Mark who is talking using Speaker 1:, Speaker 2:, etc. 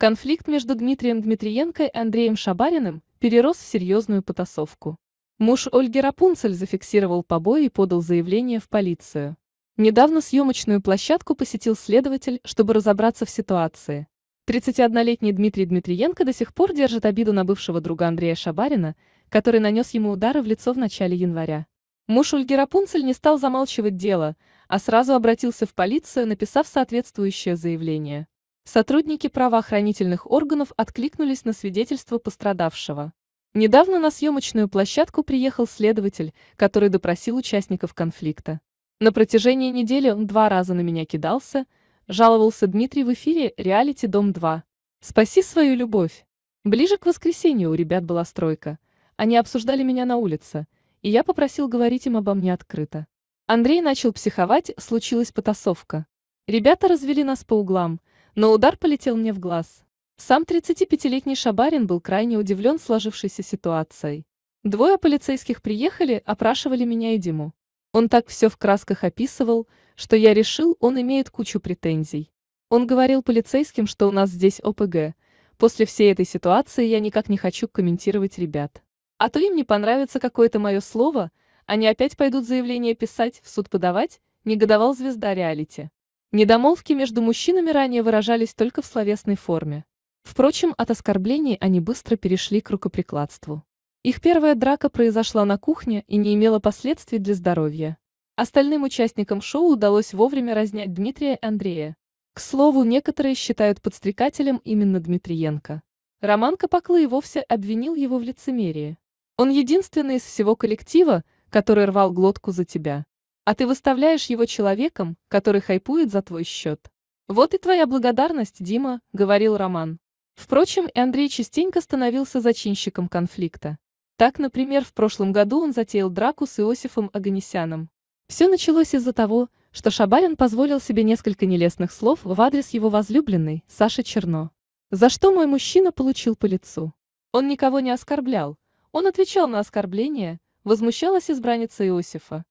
Speaker 1: Конфликт между Дмитрием Дмитриенко и Андреем Шабариным перерос в серьезную потасовку. Муж Ольги Рапунцель зафиксировал побои и подал заявление в полицию. Недавно съемочную площадку посетил следователь, чтобы разобраться в ситуации. 31-летний Дмитрий Дмитриенко до сих пор держит обиду на бывшего друга Андрея Шабарина, который нанес ему удары в лицо в начале января. Муж Ольги Рапунцель не стал замалчивать дело, а сразу обратился в полицию, написав соответствующее заявление. Сотрудники правоохранительных органов откликнулись на свидетельство пострадавшего. Недавно на съемочную площадку приехал следователь, который допросил участников конфликта. На протяжении недели он два раза на меня кидался, жаловался Дмитрий в эфире «Реалити Дом-2». «Спаси свою любовь». Ближе к воскресенью у ребят была стройка. Они обсуждали меня на улице, и я попросил говорить им обо мне открыто. Андрей начал психовать, случилась потасовка. Ребята развели нас по углам – но удар полетел мне в глаз. Сам 35-летний Шабарин был крайне удивлен сложившейся ситуацией. Двое полицейских приехали, опрашивали меня и Диму. Он так все в красках описывал, что я решил, он имеет кучу претензий. Он говорил полицейским, что у нас здесь ОПГ. После всей этой ситуации я никак не хочу комментировать ребят. А то им не понравится какое-то мое слово, они опять пойдут заявление писать, в суд подавать, негодовал звезда реалити. Недомолвки между мужчинами ранее выражались только в словесной форме. Впрочем, от оскорблений они быстро перешли к рукоприкладству. Их первая драка произошла на кухне и не имела последствий для здоровья. Остальным участникам шоу удалось вовремя разнять Дмитрия и Андрея. К слову, некоторые считают подстрекателем именно Дмитриенко. Роман Капаклы и вовсе обвинил его в лицемерии. Он единственный из всего коллектива, который рвал глотку за тебя а ты выставляешь его человеком, который хайпует за твой счет. Вот и твоя благодарность, Дима, говорил Роман. Впрочем, и Андрей частенько становился зачинщиком конфликта. Так, например, в прошлом году он затеял драку с Иосифом Аганесяном. Все началось из-за того, что Шабарин позволил себе несколько нелестных слов в адрес его возлюбленной, Саши Черно. За что мой мужчина получил по лицу. Он никого не оскорблял, он отвечал на оскорбления, возмущалась избранница Иосифа.